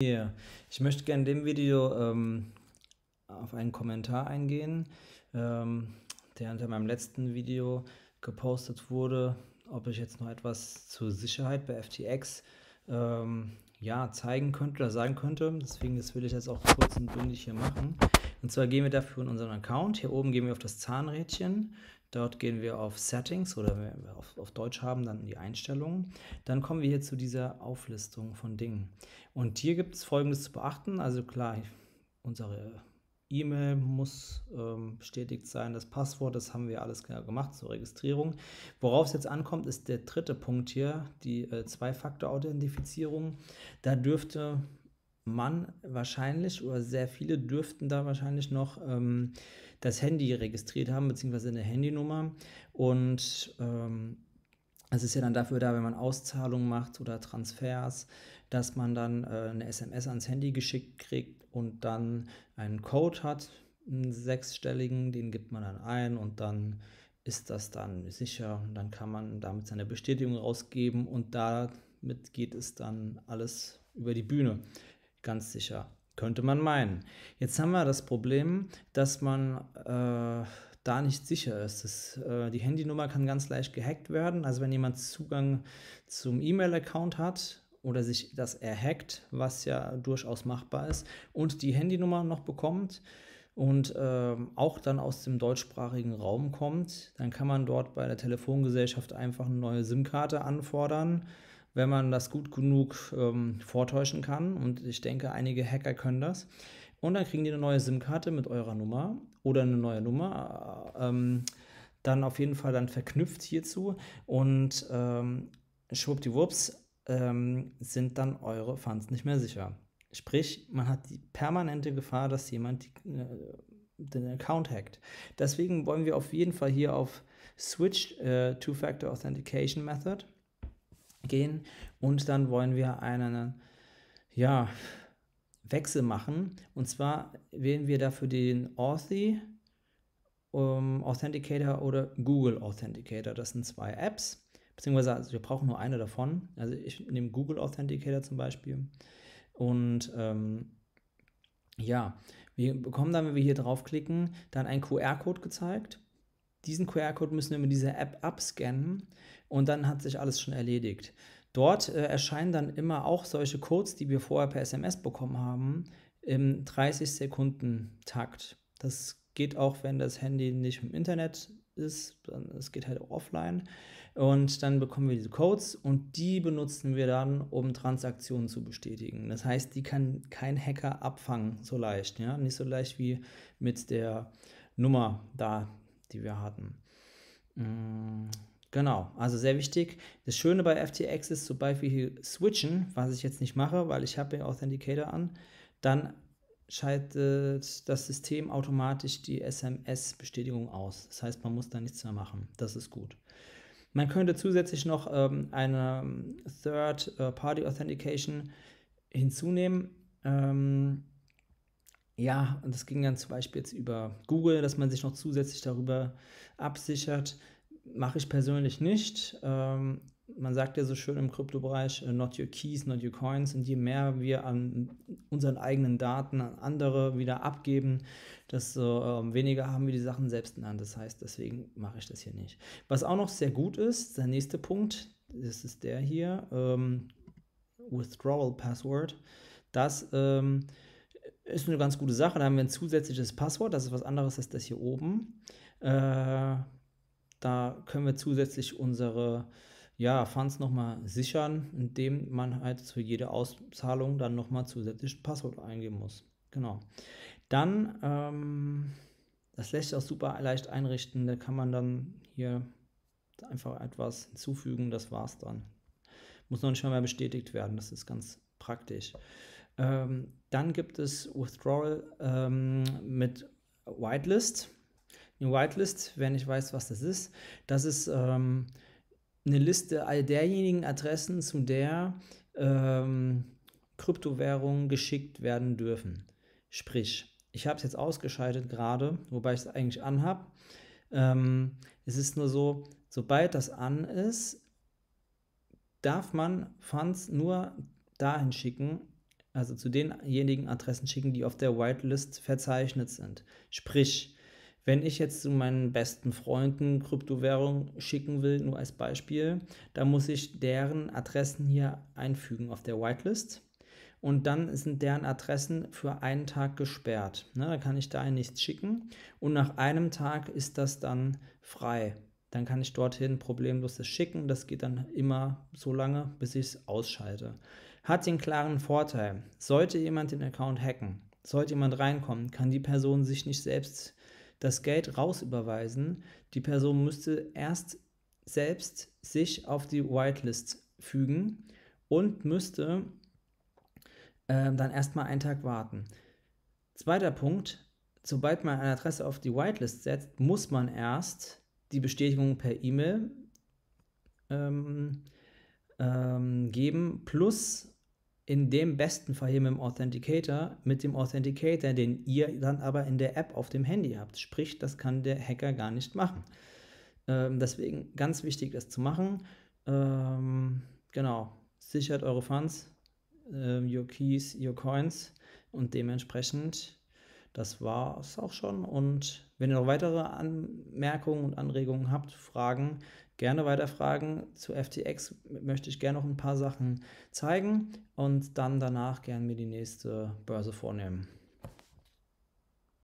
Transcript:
Ja, yeah. ich möchte gerne in dem Video ähm, auf einen Kommentar eingehen, ähm, der unter meinem letzten Video gepostet wurde, ob ich jetzt noch etwas zur Sicherheit bei FTX ähm, ja, zeigen könnte oder sagen könnte. Deswegen das will ich jetzt auch kurz und bündig hier machen. Und zwar gehen wir dafür in unseren Account. Hier oben gehen wir auf das Zahnrädchen Dort gehen wir auf Settings oder wenn wir auf, auf Deutsch haben, dann in die Einstellungen. Dann kommen wir hier zu dieser Auflistung von Dingen. Und hier gibt es Folgendes zu beachten. Also klar, unsere E-Mail muss ähm, bestätigt sein, das Passwort, das haben wir alles genau gemacht zur Registrierung. Worauf es jetzt ankommt, ist der dritte Punkt hier, die äh, Zwei-Faktor-Authentifizierung. Da dürfte man wahrscheinlich oder sehr viele dürften da wahrscheinlich noch ähm, das Handy registriert haben, beziehungsweise eine Handynummer. Und ähm, es ist ja dann dafür da, wenn man Auszahlungen macht oder Transfers, dass man dann äh, eine SMS ans Handy geschickt kriegt und dann einen Code hat, einen sechsstelligen, den gibt man dann ein und dann ist das dann sicher und dann kann man damit seine Bestätigung rausgeben und damit geht es dann alles über die Bühne. Ganz sicher. Könnte man meinen. Jetzt haben wir das Problem, dass man äh, da nicht sicher ist. Das, äh, die Handynummer kann ganz leicht gehackt werden. Also wenn jemand Zugang zum E-Mail-Account hat oder sich das erhackt, was ja durchaus machbar ist, und die Handynummer noch bekommt und äh, auch dann aus dem deutschsprachigen Raum kommt, dann kann man dort bei der Telefongesellschaft einfach eine neue SIM-Karte anfordern wenn man das gut genug ähm, vortäuschen kann. Und ich denke, einige Hacker können das. Und dann kriegen die eine neue SIM-Karte mit eurer Nummer oder eine neue Nummer. Äh, ähm, dann auf jeden Fall dann verknüpft hierzu. Und ähm, schwuppdiwupps ähm, sind dann eure Fans nicht mehr sicher. Sprich, man hat die permanente Gefahr, dass jemand die, äh, den Account hackt. Deswegen wollen wir auf jeden Fall hier auf Switch äh, Two-Factor Authentication Method gehen und dann wollen wir einen, ja, Wechsel machen. Und zwar wählen wir dafür den Authy um, ähm, Authenticator oder Google Authenticator. Das sind zwei Apps, beziehungsweise also wir brauchen nur eine davon. Also ich nehme Google Authenticator zum Beispiel. Und ähm, ja, wir bekommen dann, wenn wir hier draufklicken, dann einen QR-Code gezeigt diesen QR-Code müssen wir mit dieser App abscannen und dann hat sich alles schon erledigt. Dort äh, erscheinen dann immer auch solche Codes, die wir vorher per SMS bekommen haben, im 30-Sekunden-Takt. Das geht auch, wenn das Handy nicht im Internet ist, dann es geht halt auch offline. Und dann bekommen wir diese Codes und die benutzen wir dann, um Transaktionen zu bestätigen. Das heißt, die kann kein Hacker abfangen so leicht, ja, nicht so leicht wie mit der Nummer da die wir hatten. Mm, genau, also sehr wichtig. Das Schöne bei FTX ist, sobald wir hier switchen, was ich jetzt nicht mache, weil ich habe den Authenticator an, dann schaltet das System automatisch die SMS-Bestätigung aus. Das heißt, man muss da nichts mehr machen. Das ist gut. Man könnte zusätzlich noch ähm, eine ähm, Third-Party-Authentication äh, hinzunehmen. Ähm, ja, und das ging dann zum Beispiel jetzt über Google, dass man sich noch zusätzlich darüber absichert. Mache ich persönlich nicht. Ähm, man sagt ja so schön im Kryptobereich, äh, not your keys, not your coins. Und je mehr wir an unseren eigenen Daten an andere wieder abgeben, desto äh, weniger haben wir die Sachen selbst in der Hand. Das heißt, deswegen mache ich das hier nicht. Was auch noch sehr gut ist, der nächste Punkt, das ist der hier, ähm, Withdrawal Password, dass ähm, ist eine ganz gute Sache. Da haben wir ein zusätzliches Passwort, das ist was anderes als das hier oben. Äh, da können wir zusätzlich unsere ja, Funds nochmal sichern, indem man halt für jede Auszahlung dann nochmal zusätzlich ein Passwort eingeben muss. Genau. Dann, ähm, das lässt sich auch super leicht einrichten. Da kann man dann hier einfach etwas hinzufügen. Das war's dann. Muss noch nicht mal mehr bestätigt werden. Das ist ganz praktisch. Ähm, dann gibt es Withdrawal ähm, mit Whitelist. Eine Whitelist, wer nicht weiß, was das ist, das ist ähm, eine Liste all derjenigen Adressen, zu der ähm, Kryptowährungen geschickt werden dürfen. Sprich, ich habe es jetzt ausgeschaltet gerade, wobei ich es eigentlich anhab. Ähm, es ist nur so, sobald das an ist, darf man Funds nur dahin schicken, also zu denjenigen Adressen schicken, die auf der Whitelist verzeichnet sind. Sprich, wenn ich jetzt zu meinen besten Freunden Kryptowährung schicken will, nur als Beispiel, dann muss ich deren Adressen hier einfügen auf der Whitelist. Und dann sind deren Adressen für einen Tag gesperrt. Ne, da kann ich dahin nichts schicken. Und nach einem Tag ist das dann frei dann kann ich dorthin problemlos das schicken. Das geht dann immer so lange, bis ich es ausschalte hat den klaren Vorteil, sollte jemand den Account hacken, sollte jemand reinkommen, kann die Person sich nicht selbst das Geld rausüberweisen. Die Person müsste erst selbst sich auf die Whitelist fügen und müsste äh, dann erstmal einen Tag warten. Zweiter Punkt, sobald man eine Adresse auf die Whitelist setzt, muss man erst die Bestätigung per E-Mail ähm, ähm, geben plus in dem besten Fall hier mit dem Authenticator, mit dem Authenticator, den ihr dann aber in der App auf dem Handy habt. Sprich, das kann der Hacker gar nicht machen. Ähm, deswegen ganz wichtig, das zu machen. Ähm, genau, sichert eure Funds, ähm, your keys, your coins und dementsprechend, das war es auch schon. Und wenn ihr noch weitere Anmerkungen und Anregungen habt, Fragen, gerne weiterfragen. Zu FTX möchte ich gerne noch ein paar Sachen zeigen und dann danach gerne mir die nächste Börse vornehmen.